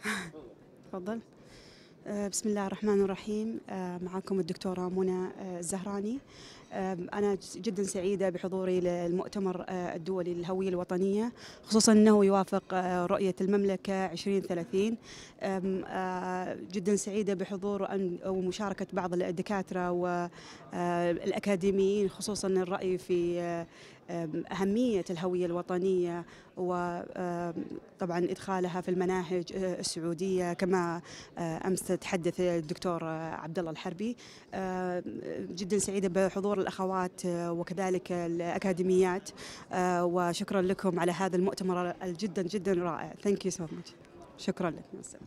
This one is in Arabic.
تفضل آه، بسم الله الرحمن الرحيم آه، معكم الدكتورة منى آه، الزهراني أنا جدا سعيدة بحضوري للمؤتمر الدولي للهوية الوطنية خصوصا أنه يوافق رؤية المملكة 2030 جدا سعيدة بحضور ومشاركة بعض الدكاترة والأكاديميين خصوصا الرأي في أهمية الهوية الوطنية وطبعا إدخالها في المناهج آه، السعودية كما آه، أمس تحدث الدكتور آه، عبد الله الحربي جدا سعيدة بحضور الأخوات وكذلك الأكاديميات وشكرا لكم على هذا المؤتمر جدا جدا رائع ثانك يو سو ماتش شكرا لك